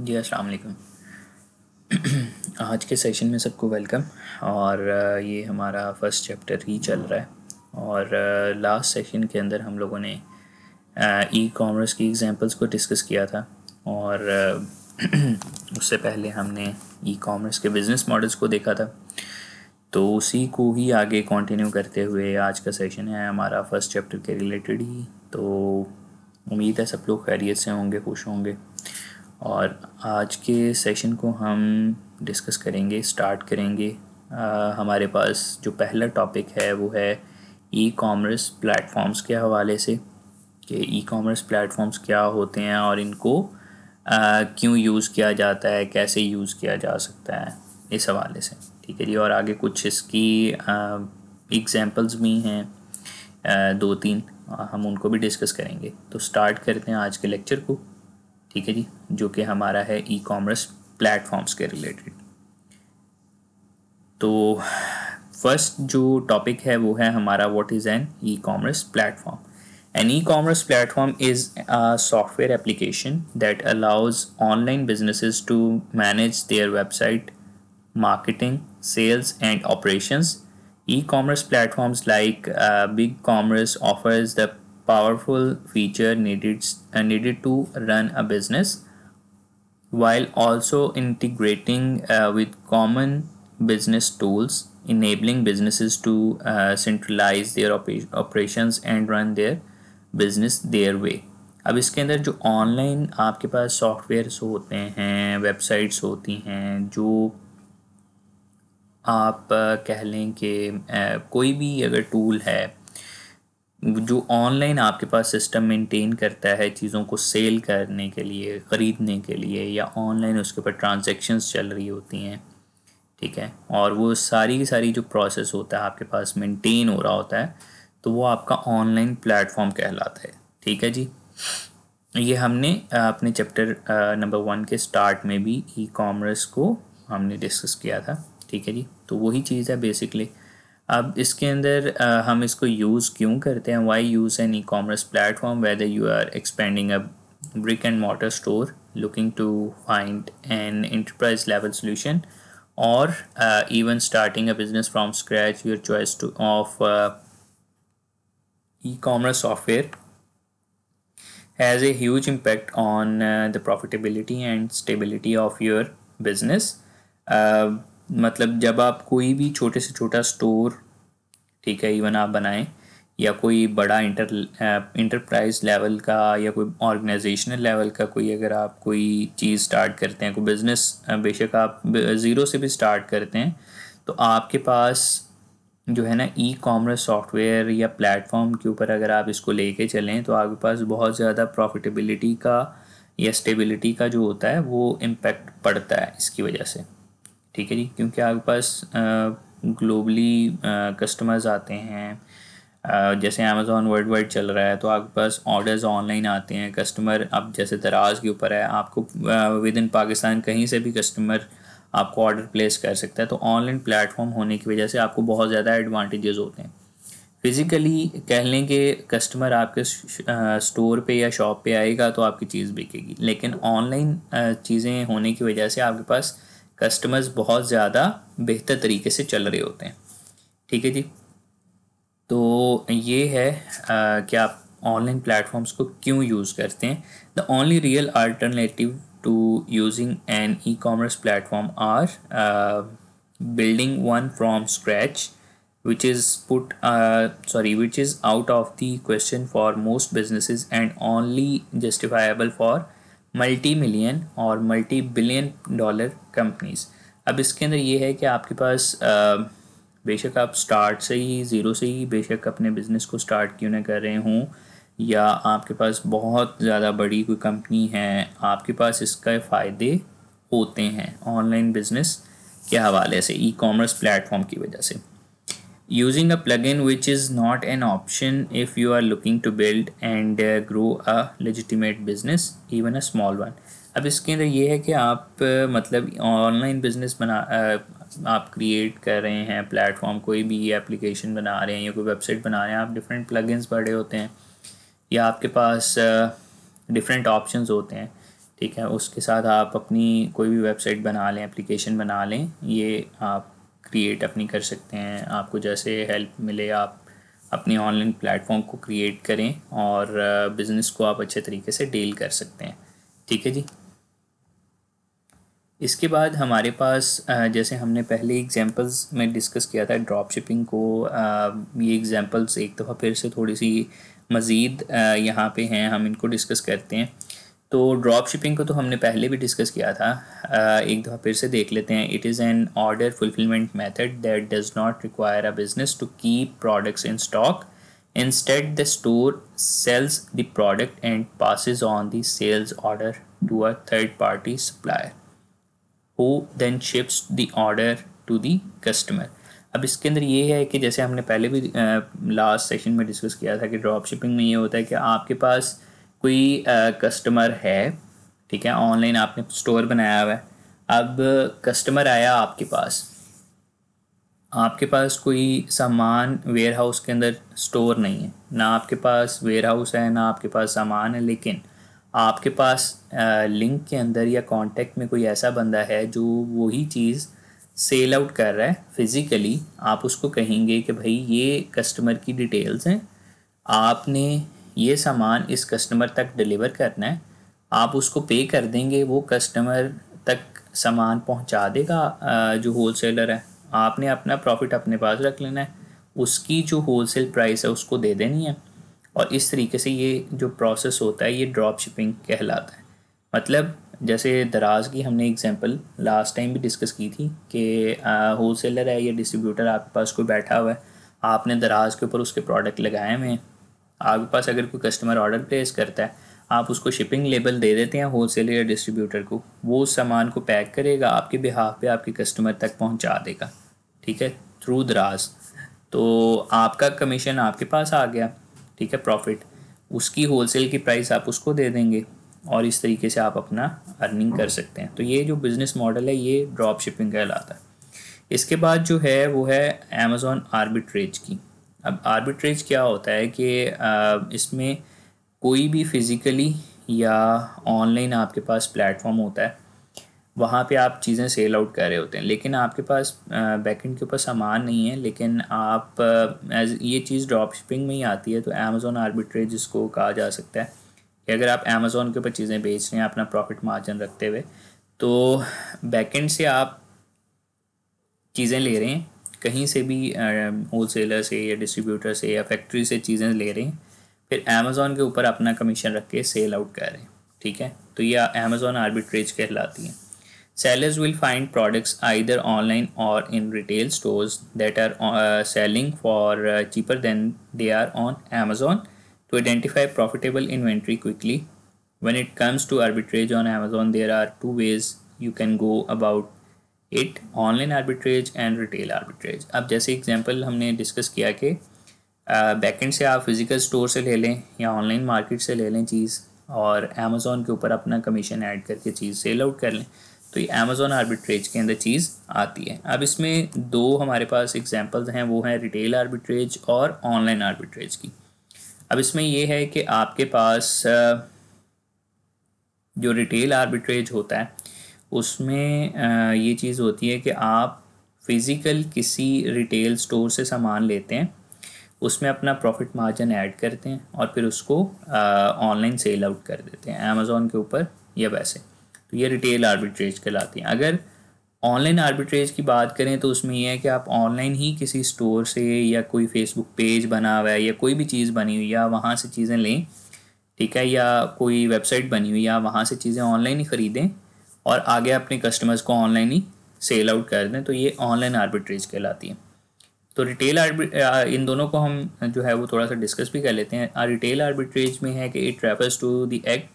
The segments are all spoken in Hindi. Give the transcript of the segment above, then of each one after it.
जी अस्सलाम वालेकुम आज के सेशन में सबको वेलकम और ये हमारा फर्स्ट चैप्टर ही चल रहा है और लास्ट सेशन के अंदर हम लोगों ने ई कॉमर्स की एग्जांपल्स को डिस्कस किया था और उससे पहले हमने ई कॉमर्स के बिज़नेस मॉडल्स को देखा था तो उसी को ही आगे कंटिन्यू करते हुए आज का सेशन है हमारा फर्स्ट चैप्टर के रिलेटेड ही तो उम्मीद है सब लोग खैरियत से होंगे खुश होंगे और आज के सेशन को हम डिस्कस करेंगे स्टार्ट करेंगे आ, हमारे पास जो पहला टॉपिक है वो है ई कॉमर्स प्लेटफॉर्म्स के हवाले से कि ई कॉमर्स प्लेटफॉर्म्स क्या होते हैं और इनको क्यों यूज़ किया जाता है कैसे यूज़ किया जा सकता है इस हवाले से ठीक है जी और आगे कुछ इसकी एग्जांपल्स भी हैं आ, दो तीन हम उनको भी डिस्कस करेंगे तो स्टार्ट करते हैं आज के लेक्चर को ठीक है जी जो कि हमारा है ई कॉमर्स प्लेटफॉर्म्स के रिलेटेड तो फर्स्ट जो टॉपिक है वो है हमारा what is an e commerce platform an e commerce platform is a software application that allows online businesses to manage their website marketing sales and operations e commerce platforms like big commerce offers the powerful feature needed, uh, needed to run a business while also integrating uh, with common business tools enabling businesses to uh, centralize their op- operations and run their business their way अब इसके अंदर जो ऑनलाइन आपके पास सॉफ्टवेयर्स होते हैं वेबसाइट्स होती हैं जो आप कह लें कि कोई भी अगर टूल है जो ऑनलाइन आपके पास सिस्टम मेंटेन करता है चीज़ों को सेल करने के लिए ख़रीदने के लिए या ऑनलाइन उसके ऊपर ट्रांजेक्शन्स चल रही होती हैं ठीक है और वो सारी की सारी जो प्रोसेस होता है आपके पास मेंटेन हो रहा होता है तो वो आपका ऑनलाइन प्लेटफॉर्म कहलाता है ठीक है जी ये हमने अपने चैप्टर नंबर वन के स्टार्ट में भी ई कॉमर्स को हमने डिस्कस किया था ठीक है जी तो वही चीज़ है बेसिकली अब इसके अंदर हम इसको यूज़ क्यों करते हैं why use an e commerce platform whether you are expanding a brick and motor store looking to find an enterprise level solution or even starting a business from scratch your choice to of e commerce software has a huge impact on the profitability and stability of your business मतलब जब आप कोई भी छोटे से छोटा स्टोर ठीक है इवन आप बनाएं या कोई बड़ा इंटर इंटरप्राइज लेवल का या कोई ऑर्गेनाइजेशनल लेवल का कोई अगर आप कोई चीज़ स्टार्ट करते हैं कोई बिज़नेस बेशक आप ज़ीरो से भी स्टार्ट करते हैं तो आपके पास जो है ना ई कॉमर्स सॉफ्टवेयर या प्लेटफॉर्म के ऊपर अगर आप इसको लेके चलें तो आपके पास बहुत ज़्यादा प्रॉफिटेबिलिटी का या स्टेबिलिटी का जो होता है वो इम्पैक्ट पड़ता है इसकी वजह से ठीक है जी क्योंकि आपके पास ग्लोबली कस्टमर्स आते हैं जैसे अमेज़ोन वर्ल्ड वाइड चल रहा है तो आपके पास ऑर्डर्स ऑनलाइन आते हैं कस्टमर अब जैसे दराज के ऊपर है आपको विद इन पाकिस्तान कहीं से भी कस्टमर आपको ऑर्डर प्लेस कर सकता है तो ऑनलाइन प्लेटफॉर्म होने की वजह से आपको बहुत ज़्यादा एडवांटेजेस होते हैं फिज़िकली कह लें कि कस्टमर आपके स्टोर पे या शॉप पे आएगा तो आपकी चीज़ बिकेगी लेकिन ऑनलाइन चीज़ें होने की वजह से आपके पास कस्टमर्स बहुत ज़्यादा बेहतर तरीके से चल रहे होते हैं ठीक है जी तो ये है कि आप ऑनलाइन प्लेटफॉर्म्स को क्यों यूज़ करते हैं the only real alternative to using an e commerce platform or building one from scratch which is put sorry which is out of the question for most businesses and only justifiable for multi million or multi billion dollar companies अब इसके अंदर ये है कि आपके पास बेशक आप स्टार्ट से ही ज़ीरो से ही बेशक अपने बिज़नेस को स्टार्ट क्यों ना कर रहे हों या आपके पास बहुत ज़्यादा बड़ी कोई कंपनी है आपके पास इसका फ़ायदे होते हैं ऑनलाइन बिज़नेस के हवाले से ई कॉमर्स प्लेटफॉर्म की वजह से using a plugin which is not an option if you are looking to build and uh, grow a legitimate business even a small one अब इसके अंदर ये है कि आप uh, मतलब ऑनलाइन बिजनेस बना uh, आप क्रिएट कर रहे हैं प्लेटफॉर्म कोई भी एप्लीकेशन बना रहे हैं या कोई वेबसाइट बना रहे हैं आप डिफरेंट प्लगइन्स बड़े होते हैं या आपके पास डिफरेंट ऑप्शन ऑप्शंस होते हैं ठीक है उसके साथ आप अपनी कोई भी वेबसाइट बना लें एप्लीकेशन बना लें ये आप क्रिएट अपनी कर सकते हैं आपको जैसे हेल्प मिले आप अपने ऑनलाइन प्लेटफॉर्म को क्रिएट करें और बिज़नेस को आप अच्छे तरीके से डील कर सकते हैं ठीक है जी इसके बाद हमारे पास जैसे हमने पहले एग्जांपल्स में डिस्कस किया था ड्रॉप शिपिंग को ये एग्जांपल्स एक दफ़ा फिर से थोड़ी सी मज़ीद यहाँ पे हैं हम इनको डिस्कस करते हैं तो ड्रॉप शिपिंग को तो हमने पहले भी डिस्कस किया था एक दफ़ा फिर से देख लेते हैं it is an order fulfilment method that does not require a business to keep products in stock instead the store sells the product and passes on the sales order to a third party supplier who then ships the order to the customer अब इसके अंदर ये है कि जैसे हमने पहले भी लास्ट सेशन में डिस्कस किया था कि ड्रॉप शिपिंग में ये होता है कि आपके पास कोई कस्टमर है ठीक है ऑनलाइन आपने स्टोर बनाया हुआ है अब कस्टमर आया आपके पास आपके पास कोई सामान वेयर हाउस के अंदर स्टोर नहीं है ना आपके पास वेयर हाउस है ना आपके पास सामान है लेकिन आपके पास लिंक के अंदर या कांटेक्ट में कोई ऐसा बंदा है जो वही चीज़ सेल आउट कर रहा है फिज़िकली आप उसको कहेंगे कि भाई ये कस्टमर की डिटेल्स हैं आपने ये सामान इस कस्टमर तक डिलीवर करना है आप उसको पे कर देंगे वो कस्टमर तक सामान पहुंचा देगा जो होल सेलर है आपने अपना प्रॉफिट अपने पास रख लेना है उसकी जो होल सेल प्राइस है उसको दे देनी है और इस तरीके से ये जो प्रोसेस होता है ये ड्रॉप शिपिंग कहलाता है मतलब जैसे दराज की हमने एग्जांपल लास्ट टाइम भी डिस्कस की थी कि होल सेलर है या डिस्ट्रीब्यूटर आपके पास कोई बैठा हुआ है आपने दराज के ऊपर उसके प्रोडक्ट लगाए हुए हैं आपके पास अगर कोई कस्टमर ऑर्डर प्लेस करता है आप उसको शिपिंग लेबल दे देते हैं होलसेलर या डिस्ट्रीब्यूटर को वो उस सामान को पैक करेगा आपके बिहाफ पे आपके कस्टमर तक पहुंचा देगा ठीक है थ्रू दराज तो आपका कमीशन आपके पास आ गया ठीक है प्रॉफिट उसकी होलसेल की प्राइस आप उसको दे देंगे और इस तरीके से आप अपना अर्निंग कर सकते हैं तो ये जो बिज़नेस मॉडल है ये ड्रॉप शिपिंग कहलाता है इसके बाद जो है वो है अमेज़ोन आर्बिट्रेज की अब आर्बिट्रेज क्या होता है कि इसमें कोई भी फिज़िकली या ऑनलाइन आपके पास प्लेटफॉर्म होता है वहाँ पे आप चीज़ें सेल आउट कर रहे होते हैं लेकिन आपके पास बैकेंड के ऊपर सामान नहीं है लेकिन आप एज ये चीज़ ड्रॉप शिपिंग में ही आती है तो अमेज़ोन आर्बिट्रेज इसको कहा जा सकता है कि अगर आप अमेज़ोन के ऊपर चीज़ें बेच रहे हैं अपना प्रॉफिट मार्जिन रखते हुए तो बैकेंड से आप चीज़ें ले रहे हैं कहीं से भी होलसेलर से या डिस्ट्रीब्यूटर से या फैक्ट्री से चीज़ें ले रहे हैं फिर अमेजोन के ऊपर अपना कमीशन रख के सेल आउट कर रहे हैं ठीक है तो ये अमेजोन आर्बिट्रेज कहलाती है सेलर्स विल फाइंड प्रोडक्ट्स आई either online or in retail store that are selling for cheaper than they are on Amazon to identify profitable inventory quickly when it comes to arbitrage on Amazon there are two ways you can go about at online arbitrage and retail arbitrage अब जैसे एग्जाम्पल हमने डिस्कस किया कि बैकेंड से आप फिज़िकल स्टोर से ले लें या ऑनलाइन मार्केट से ले लें चीज़ और अमेज़ोन के ऊपर अपना कमीशन ऐड करके चीज़ सेल आउट कर लें तो ये अमेज़ोन आर्बिट्रेज के अंदर चीज़ आती है अब इसमें दो हमारे पास एग्जाम्पल्स हैं वो हैं रिटेल आर्बिट्रेज और ऑनलाइन आर्बिट्रेज की अब इसमें यह है कि आपके पास जो रिटेल आर्बिट्रेज होता है उसमें ये चीज़ होती है कि आप फ़िज़िकल किसी रिटेल स्टोर से सामान लेते हैं उसमें अपना प्रॉफिट मार्जिन ऐड करते हैं और फिर उसको ऑनलाइन सेल आउट कर देते हैं अमेज़ोन के ऊपर या वैसे तो ये रिटेल आर्बिट्रेज कहलाती हैं अगर ऑनलाइन आर्बिट्रेज की बात करें तो उसमें यह है कि आप ऑनलाइन ही किसी स्टोर से या कोई फेसबुक पेज बना हुआ है या कोई भी चीज़ बनी हुई या वहाँ से चीज़ें लें ठीक है या कोई वेबसाइट बनी हुई या वहाँ से चीज़ें ऑनलाइन ही ख़रीदें और आगे अपने कस्टमर्स को ऑनलाइन ही सेल आउट कर दें तो ये ऑनलाइन आर्बिट्रेज कहलाती है तो रिटेल इन दोनों को हम जो है वो थोड़ा सा डिस्कस भी कर लेते हैं रिटेल आर्बिट्रेज में है कि it refers to the act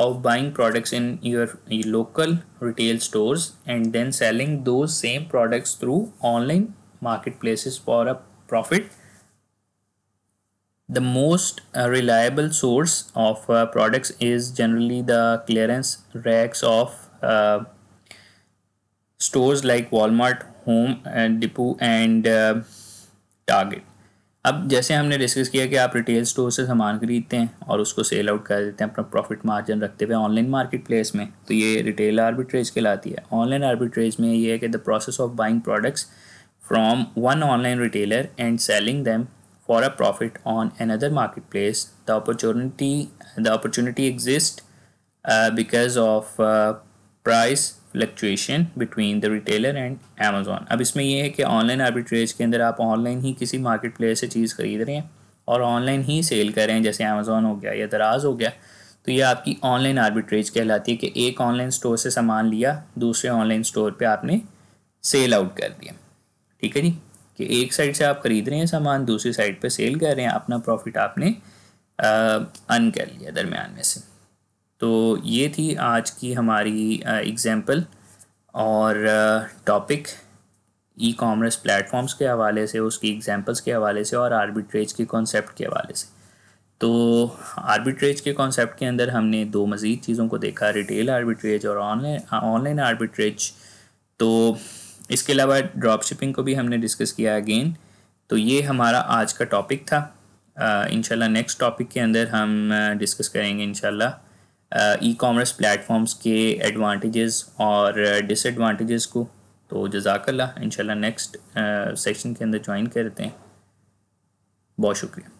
of buying products in your local retail stores and then selling those same products through online market places for a profit the most reliable source of products is generally the clearance racks of uh, stores like Walmart, Home and Depot and uh, Target. अब जैसे हमने डिस्कस किया कि आप रिटेल स्टोर से सामान खरीदते हैं और उसको सेल आउट कर देते हैं अपना प्रॉफिट मार्जिन रखते हुए ऑनलाइन मार्केट प्लेस में तो ये रिटेल आर्बिट्रेज कहलाती है ऑनलाइन आर्बिट्रेज में ये है कि the process of buying products from one online retailer and selling them for a profit on another the place the opportunity the uh, exist because of price fluctuation between the retailer and Amazon अब इसमें यह है कि ऑनलाइन आर्बिट्रेज के अंदर आप ऑनलाइन ही किसी मार्केट प्लेस से चीज़ खरीद रहे हैं और ऑनलाइन ही सेल कर रहे हैं जैसे अमेजोन हो गया या दराज हो गया तो ये आपकी ऑनलाइन आर्बिट्रेज कहलाती है कि एक ऑनलाइन स्टोर से सामान लिया दूसरे ऑनलाइन स्टोर पे आपने सेल आउट कर दिया ठीक है जी कि एक साइड से आप ख़रीद रहे हैं सामान दूसरी साइड पे सेल कर रहे हैं अपना प्रॉफिट आपने अन कर लिया दरमियान में से तो ये थी आज की हमारी एग्ज़ाम्पल और टॉपिक ई कॉमर्स प्लेटफॉर्म्स के हवाले से उसकी एग्जांपल्स के हवाले से और आर्बिट्रेज के कॉन्सेप्ट के हवाले से तो आर्बिट्रेज के कॉन्सेप्ट के अंदर हमने दो मज़ीद चीज़ों को देखा रिटेल आर्बिट्रेज और ऑनलाइन ऑनलाइन आर्बिट्रेज तो इसके अलावा ड्रॉप शिपिंग को भी हमने डिस्कस किया अगेन तो ये हमारा आज का टॉपिक था इनशाला नेक्स्ट टॉपिक के अंदर हम डिस्कस करेंगे इनशाला ई कॉमर्स प्लेटफॉर्म्स के एडवांटेजेस और डिसएडवांटेजेस को तो जजाकल्ला इंशाल्लाह नेक्स्ट सेक्शन के अंदर ज्वाइन करते हैं बहुत शुक्रिया